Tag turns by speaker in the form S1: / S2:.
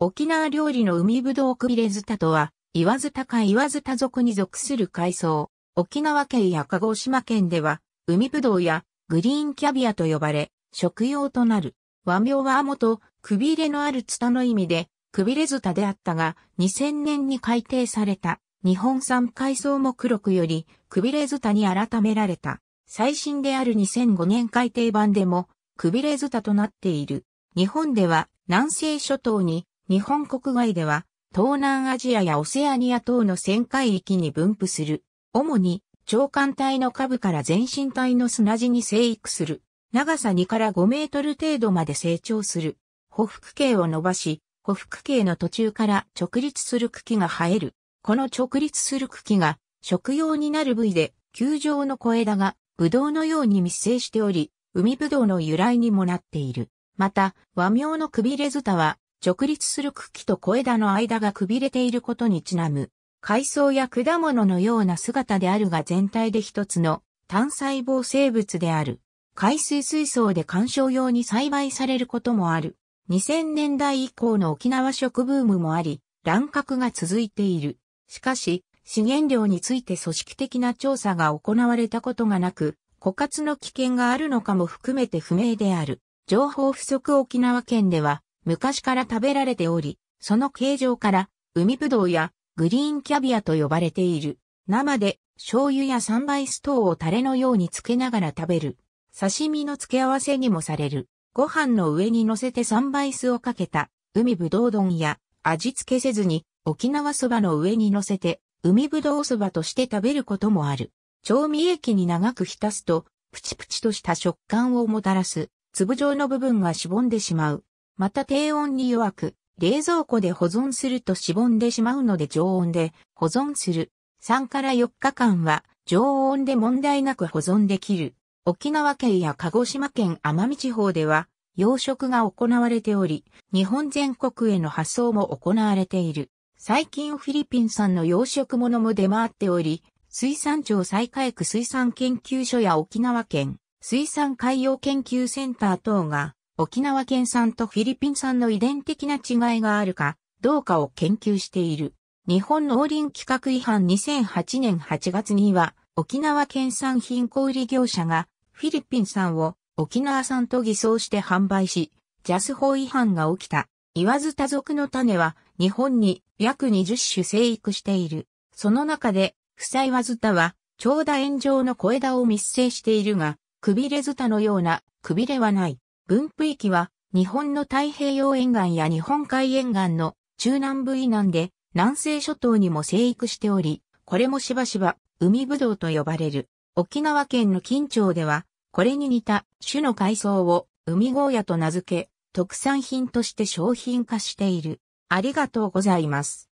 S1: 沖縄料理の海ぶどうくびれずたとは、岩ずたか岩ずた族に属する海藻。沖縄県や鹿児島県では、海ぶどうやグリーンキャビアと呼ばれ、食用となる。和名は元、くびれのあるツタの意味で、くびれずたであったが、2000年に改定された、日本産海藻目録より、くびれずたに改められた。最新である2005年改定版でも、くびれずたとなっている。日本では、南西諸島に、日本国外では、東南アジアやオセアニア等の旋回域に分布する。主に、長官体の下部から全身体の砂地に生育する。長さ2から5メートル程度まで成長する。歩幅径を伸ばし、歩幅径の途中から直立する茎が生える。この直立する茎が食用になる部位で、球状の小枝がブドウのように密生しており、海ぶどうの由来にもなっている。また、和名のくびれズタは、直立する茎と小枝の間がくびれていることにちなむ、海藻や果物のような姿であるが全体で一つの単細胞生物である。海水水槽で観賞用に栽培されることもある。2000年代以降の沖縄食ブームもあり、乱獲が続いている。しかし、資源量について組織的な調査が行われたことがなく、枯渇の危険があるのかも含めて不明である。情報不足沖縄県では、昔から食べられており、その形状から、海ぶどうやグリーンキャビアと呼ばれている。生で醤油や三イ酢等をタレのようにつけながら食べる。刺身の付け合わせにもされる。ご飯の上に乗せて三倍酢をかけた海ぶどう丼や味付けせずに沖縄そばの上に乗せて海ぶどうそばとして食べることもある。調味液に長く浸すとプチプチとした食感をもたらす粒状の部分がしぼんでしまう。また低温に弱く、冷蔵庫で保存するとしぼんでしまうので常温で保存する。3から4日間は常温で問題なく保存できる。沖縄県や鹿児島県奄美地方では養殖が行われており、日本全国への発送も行われている。最近フィリピン産の養殖物も出回っており、水産庁再開区水産研究所や沖縄県水産海洋研究センター等が沖縄県産とフィリピン産の遺伝的な違いがあるかどうかを研究している。日本農林規格違反2008年8月には、沖縄県産品小売業者が、フィリピン産を沖縄産と偽装して販売し、ジャス法違反が起きた。言わず多族の種は、日本に約20種生育している。その中で、不採わずたは、長打炎上の小枝を密生しているが、くびれずたのような、くびれはない。分布域は日本の太平洋沿岸や日本海沿岸の中南部以南で南西諸島にも生育しており、これもしばしば海ぶどうと呼ばれる。沖縄県の近町では、これに似た種の海藻を海ゴーヤと名付け、特産品として商品化している。ありがとうございます。